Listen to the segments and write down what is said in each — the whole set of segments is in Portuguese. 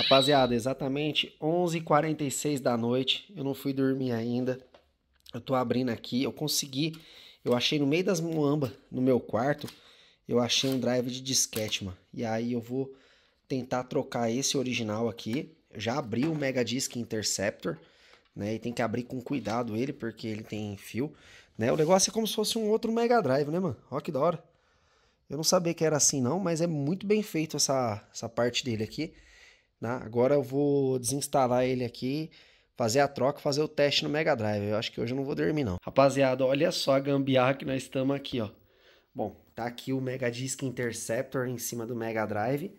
Rapaziada, exatamente 11h46 da noite, eu não fui dormir ainda. Eu tô abrindo aqui, eu consegui, eu achei no meio das muamba, no meu quarto, eu achei um drive de disquete, mano. E aí eu vou tentar trocar esse original aqui. Eu já abri o Mega Disk Interceptor, né? E tem que abrir com cuidado ele, porque ele tem fio, né? O negócio é como se fosse um outro Mega Drive, né, mano? Ó que da hora. Eu não sabia que era assim não, mas é muito bem feito essa, essa parte dele aqui. Né? Agora eu vou desinstalar ele aqui, fazer a troca, fazer o teste no Mega Drive. Eu acho que hoje eu não vou dormir não. Rapaziada, olha só a gambiarra que nós estamos aqui, ó. Bom, tá aqui o Mega Disk Interceptor em cima do Mega Drive,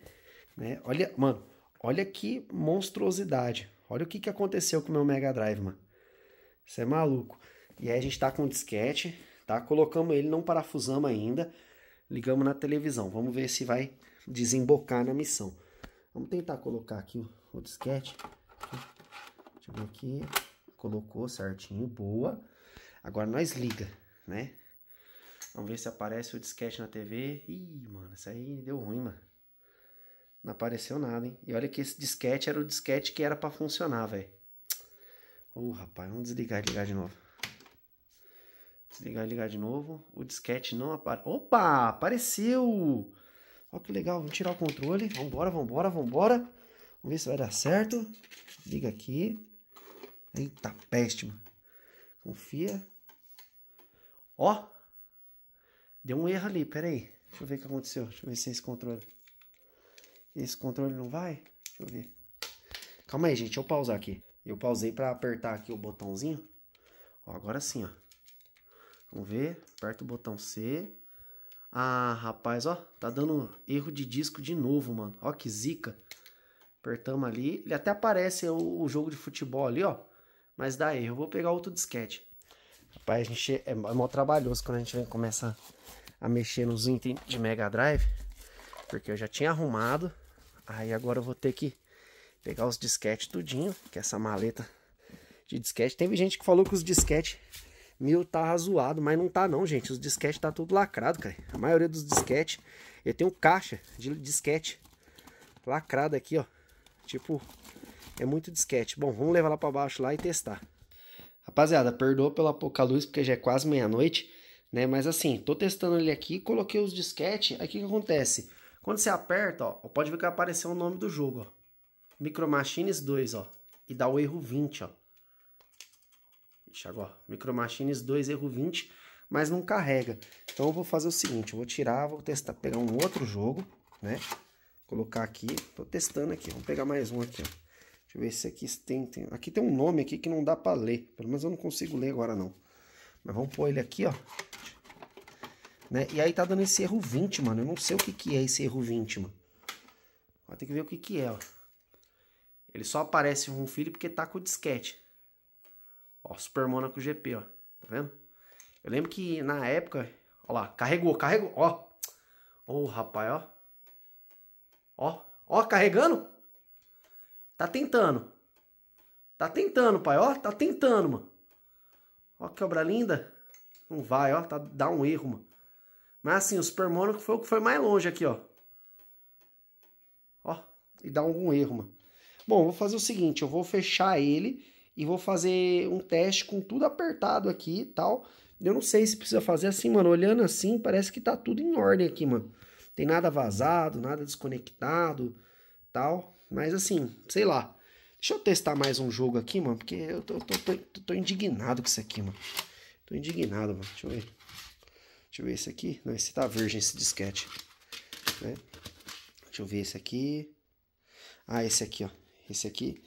né? Olha, mano, olha que monstruosidade. Olha o que, que aconteceu com o meu Mega Drive, mano. Isso é maluco. E aí a gente tá com o disquete, tá? Colocamos ele, não parafusamos ainda. Ligamos na televisão. Vamos ver se vai desembocar na missão. Vamos tentar colocar aqui o, o disquete. Deixa eu ver aqui. Colocou certinho, boa. Agora nós liga, né? Vamos ver se aparece o disquete na TV. Ih, mano, isso aí deu ruim, mano. Não apareceu nada, hein? E olha que esse disquete era o disquete que era para funcionar, velho. Ô, oh, rapaz, vamos desligar e ligar de novo. Desligar e ligar de novo. O disquete não aparece. Opa, apareceu! Olha que legal, vamos tirar o controle. Vambora, vambora, vambora. Vamos ver se vai dar certo. Liga aqui. Eita, peste, Confia. Ó. Deu um erro ali, peraí. Deixa eu ver o que aconteceu. Deixa eu ver se é esse controle. Esse controle não vai? Deixa eu ver. Calma aí, gente. Deixa eu pausar aqui. Eu pausei para apertar aqui o botãozinho. Ó, agora sim, ó. Vamos ver. Aperta o botão C. Ah, rapaz, ó, tá dando erro de disco de novo, mano. Ó que zica. Apertamos ali, ele até aparece o, o jogo de futebol ali, ó. Mas dá erro, eu vou pegar outro disquete. Rapaz, a gente é, é mó trabalhoso quando a gente vem começa a mexer nos itens de Mega Drive. Porque eu já tinha arrumado. Aí agora eu vou ter que pegar os disquetes tudinho, que essa maleta de disquete. Teve gente que falou que os disquetes mil tá zoado, mas não tá não, gente. Os disquetes tá tudo lacrado, cara. A maioria dos disquetes, eu tenho caixa de disquete lacrado aqui, ó. Tipo, é muito disquete. Bom, vamos levar lá para baixo lá e testar. Rapaziada, perdoa pela pouca luz, porque já é quase meia-noite, né? Mas assim, tô testando ele aqui, coloquei os disquetes, aí o que, que acontece? Quando você aperta, ó, pode ver que vai aparecer o nome do jogo, ó. Micro Machines 2, ó. E dá o erro 20, ó. Micro Machines 2, erro 20, mas não carrega. Então eu vou fazer o seguinte, eu vou tirar, vou testar, pegar um outro jogo, né? Colocar aqui, tô testando aqui, vamos pegar mais um aqui, ó. Deixa eu ver se aqui tem, tem, Aqui tem um nome aqui que não dá pra ler, pelo menos eu não consigo ler agora não. Mas vamos pôr ele aqui, ó. Né? E aí tá dando esse erro 20, mano. Eu não sei o que que é esse erro 20, mano. Vai ter que ver o que que é, ó. Ele só aparece um filho porque tá com o disquete. Ó, Super Monaco GP, ó. Tá vendo? Eu lembro que na época. Ó lá, carregou, carregou. Ó. Ô, oh, rapaz, ó. Ó, ó, carregando. Tá tentando. Tá tentando, pai, ó. Tá tentando, mano. Ó que obra linda. Não vai, ó. Tá, dá um erro, mano. Mas assim, o Super Monaco foi o que foi mais longe aqui, ó. Ó, e dá algum erro, mano. Bom, vou fazer o seguinte, eu vou fechar ele e vou fazer um teste com tudo apertado aqui e tal. Eu não sei se precisa fazer assim, mano. Olhando assim, parece que tá tudo em ordem aqui, mano. Tem nada vazado, nada desconectado, tal. Mas assim, sei lá. Deixa eu testar mais um jogo aqui, mano, porque eu tô, tô, tô, tô indignado com isso aqui, mano. Tô indignado, mano. Deixa eu ver. Deixa eu ver esse aqui. Não, esse tá virgem, esse disquete. Né? Deixa eu ver esse aqui. Ah, esse aqui, ó. Esse aqui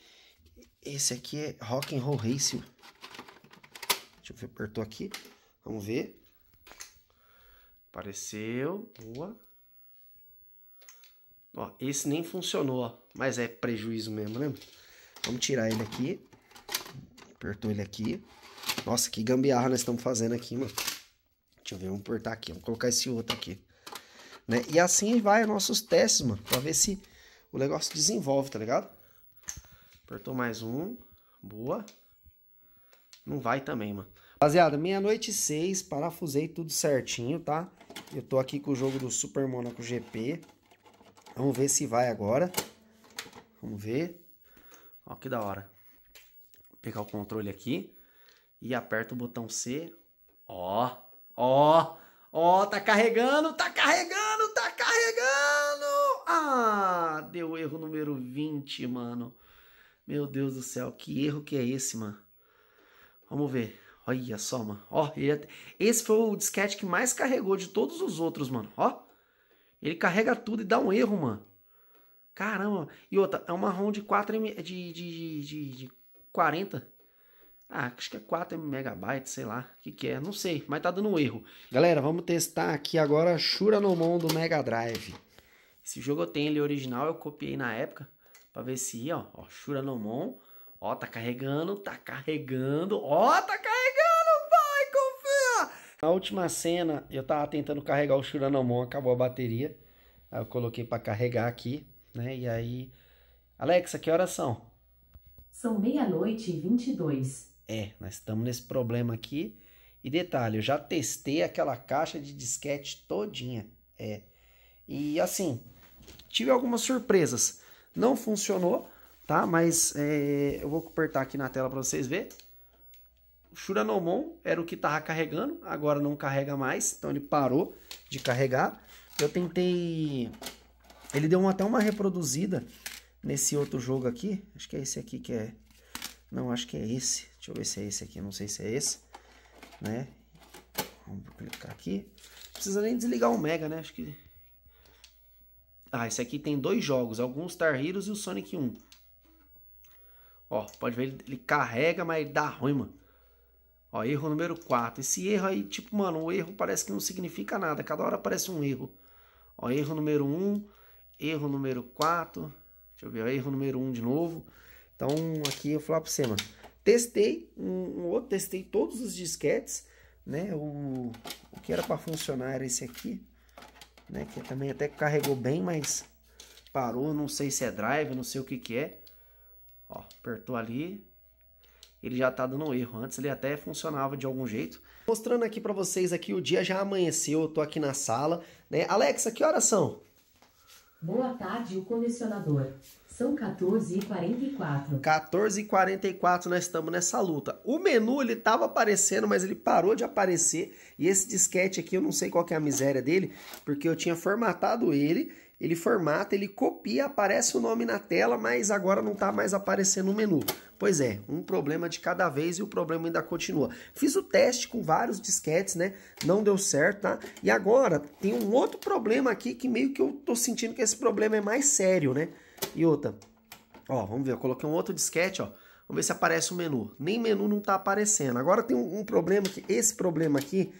esse aqui é Rock and Roll Racing. Deixa eu ver, apertou aqui. Vamos ver. Apareceu. Boa. Ó, esse nem funcionou, ó, mas é prejuízo mesmo, né? Vamos tirar ele aqui. Apertou ele aqui. Nossa, que gambiarra nós estamos fazendo aqui, mano. Deixa eu ver, vamos apertar aqui. Vamos colocar esse outro aqui. Né? E assim vai nossos testes, mano. Pra ver se o negócio desenvolve, tá ligado? Apertou mais um. Boa. Não vai também, mano. Rapaziada, meia-noite e seis, parafusei tudo certinho, tá? Eu tô aqui com o jogo do Super Monaco GP. Vamos ver se vai agora. Vamos ver. Ó, que da hora. Vou pegar o controle aqui. E aperta o botão C. Ó, ó, ó, tá carregando, tá carregando, tá carregando. Ah, deu erro número 20, mano. Meu Deus do céu, que erro que é esse, mano? Vamos ver. Olha só, mano. Ó, ele... É- esse foi o disquete que mais carregou de todos os outros, mano. Ó. Ele carrega tudo e dá um erro, mano. Caramba. E outra, é uma ROM de 4 de, de, de, de 40. Ah, acho que é 4 megabytes, sei lá. O que que é? Não sei, mas tá dando um erro. Galera, vamos testar aqui agora Shura no Mon do Mega Drive. Esse jogo eu tenho ele original, eu copiei na época para ver se ó, ó, Shuranomon, ó, tá carregando, tá carregando, ó, tá carregando, vai, confia! Na última cena, eu tava tentando carregar o Shuranomon, acabou a bateria, aí eu coloquei para carregar aqui, né, e aí... Alexa, que horas são? São meia-noite e 22. É, nós estamos nesse problema aqui, e detalhe, eu já testei aquela caixa de disquete todinha, é... E assim, tive algumas surpresas não funcionou, tá? Mas é, eu vou apertar aqui na tela para vocês verem. O Shuranomon era o que estava carregando, agora não carrega mais, então ele parou de carregar. Eu tentei... Ele deu uma, até uma reproduzida nesse outro jogo aqui. Acho que é esse aqui que é... Não, acho que é esse. Deixa eu ver se é esse aqui, não sei se é esse, né? Vamos clicar aqui. Não precisa nem desligar o Mega, né? Acho que ah, esse aqui tem dois jogos, alguns Star Heroes e o Sonic 1. Ó, pode ver, ele, ele carrega, mas dá ruim, mano. Ó, erro número 4. Esse erro aí, tipo, mano, o erro parece que não significa nada. Cada hora aparece um erro. Ó, erro número 1, erro número 4. Deixa eu ver, ó, erro número 1 de novo. Então, aqui eu vou falar pra você, mano. Testei um, um outro, testei todos os disquetes, né? O, o que era para funcionar era esse aqui né? Que também até carregou bem, mas parou, não sei se é drive, não sei o que que é. Ó, apertou ali, ele já tá dando um erro. Antes ele até funcionava de algum jeito. Mostrando aqui para vocês aqui, o dia já amanheceu, eu tô aqui na sala, né? Alexa, que horas são? Boa tarde, o colecionador. São 14h44. 14h44 nós estamos nessa luta. O menu ele tava aparecendo, mas ele parou de aparecer. E esse disquete aqui, eu não sei qual que é a miséria dele, porque eu tinha formatado ele ele formata, ele copia, aparece o nome na tela, mas agora não está mais aparecendo no menu. Pois é, um problema de cada vez e o problema ainda continua. Fiz o teste com vários disquetes, né? Não deu certo, tá? E agora tem um outro problema aqui que meio que eu tô sentindo que esse problema é mais sério, né? E outra, ó, vamos ver, eu coloquei um outro disquete, ó. Vamos ver se aparece o menu. Nem menu não está aparecendo. Agora tem um, um, problema que esse problema aqui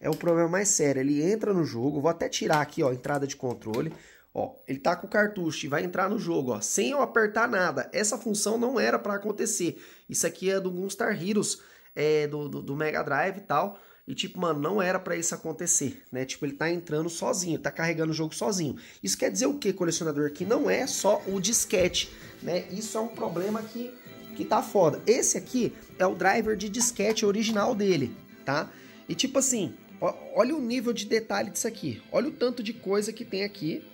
é o problema mais sério. Ele entra no jogo, vou até tirar aqui, ó, entrada de controle. Ó, ele tá com o cartucho e vai entrar no jogo, ó, sem eu apertar nada. Essa função não era para acontecer. Isso aqui é do Gunstar Heroes, é, do, do, do, Mega Drive e tal. E tipo, mano, não era para isso acontecer, né? Tipo, ele tá entrando sozinho, tá carregando o jogo sozinho. Isso quer dizer o que, colecionador? Que não é só o disquete, né? Isso é um problema que, que tá foda. Esse aqui é o driver de disquete original dele, tá? E tipo assim, ó, olha o nível de detalhe disso aqui. Olha o tanto de coisa que tem aqui,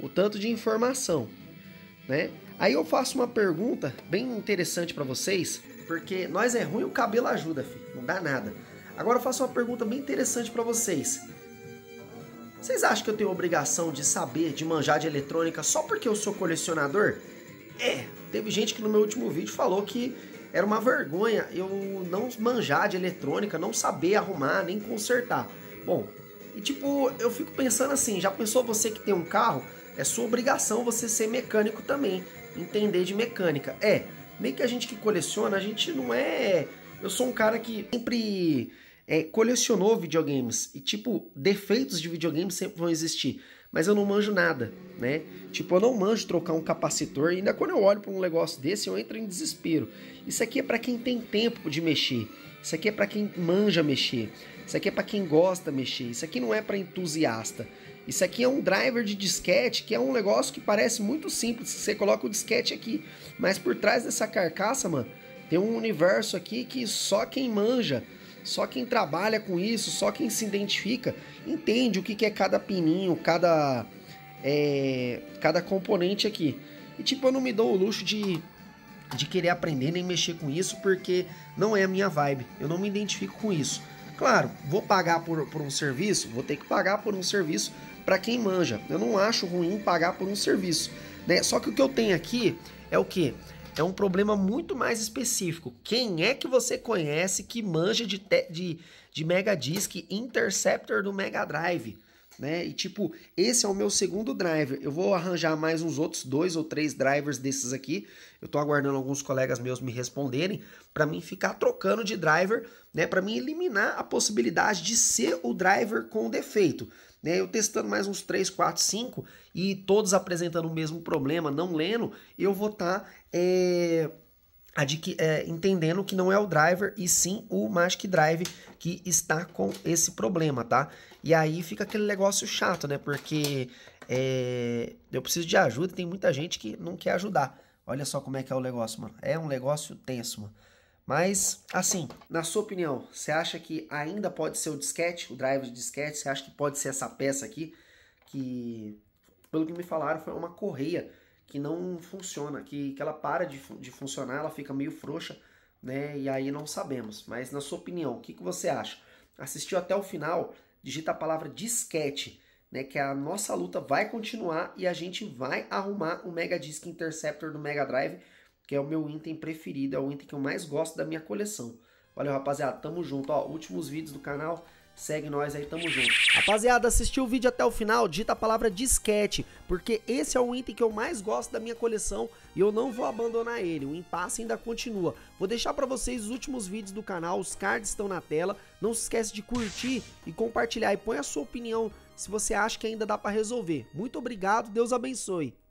o tanto de informação, né? Aí eu faço uma pergunta bem interessante para vocês, porque nós é ruim o cabelo ajuda, filho, não dá nada. Agora eu faço uma pergunta bem interessante para vocês. Vocês acham que eu tenho obrigação de saber, de manjar de eletrônica só porque eu sou colecionador? É, teve gente que no meu último vídeo falou que era uma vergonha eu não manjar de eletrônica, não saber arrumar, nem consertar. Bom, e tipo, eu fico pensando assim, já pensou você que tem um carro é sua obrigação você ser mecânico também, entender de mecânica. É, meio que a gente que coleciona, a gente não é. Eu sou um cara que sempre é, colecionou videogames e, tipo, defeitos de videogames sempre vão existir. Mas eu não manjo nada, né? Tipo, eu não manjo trocar um capacitor. E ainda quando eu olho para um negócio desse, eu entro em desespero. Isso aqui é para quem tem tempo de mexer. Isso aqui é para quem manja mexer. Isso aqui é para quem gosta mexer. Isso aqui não é para entusiasta. Isso aqui é um driver de disquete, que é um negócio que parece muito simples. Você coloca o disquete aqui, mas por trás dessa carcaça, mano, tem um universo aqui que só quem manja, só quem trabalha com isso, só quem se identifica, entende o que, é cada pininho, cada, é, cada componente aqui. E tipo, eu não me dou o luxo de, de querer aprender nem mexer com isso, porque não é a minha vibe. Eu não me identifico com isso. Claro, vou pagar por, por um serviço, vou ter que pagar por um serviço para quem manja. Eu não acho ruim pagar por um serviço. Né? Só que o que eu tenho aqui é o que? É um problema muito mais específico. Quem é que você conhece que manja de, de, de Mega Disk Interceptor do Mega Drive? Né? E tipo, esse é o meu segundo driver. Eu vou arranjar mais uns outros dois ou três drivers desses aqui. Eu tô aguardando alguns colegas meus me responderem para mim ficar trocando de driver, né, para mim eliminar a possibilidade de ser o driver com defeito né? Eu testando mais uns 3, 4, 5 e todos apresentando o mesmo problema, não lendo, eu vou estar tá, é, é, entendendo que não é o driver e sim o Magic Drive que está com esse problema, tá? E aí fica aquele negócio chato, né? Porque é, eu preciso de ajuda, tem muita gente que não quer ajudar. Olha só como é que é o negócio, mano. É um negócio tenso, mano. Mas, assim, na sua opinião, você acha que ainda pode ser o disquete, o drive de disquete? Você acha que pode ser essa peça aqui? Que, pelo que me falaram, foi uma correia que não funciona, que, que ela para de, de funcionar, ela fica meio frouxa, né? E aí não sabemos. Mas, na sua opinião, o que, que você acha? Assistiu até o final? Digita a palavra disquete. Né, que a nossa luta vai continuar e a gente vai arrumar o Mega Disc Interceptor do Mega Drive que é o meu item preferido, é o item que eu mais gosto da minha coleção. Valeu, rapaziada, tamo junto, ó, últimos vídeos do canal, Segue nós aí, tamo junto. Rapaziada, assistiu o vídeo até o final, digita a palavra disquete, porque esse é o item que eu mais gosto da minha coleção e eu não vou abandonar ele, o impasse ainda continua. Vou deixar pra vocês os últimos vídeos do canal, os cards estão na tela, não se esquece de curtir e compartilhar e põe a sua opinião se você acha que ainda dá pra resolver. Muito obrigado, Deus abençoe.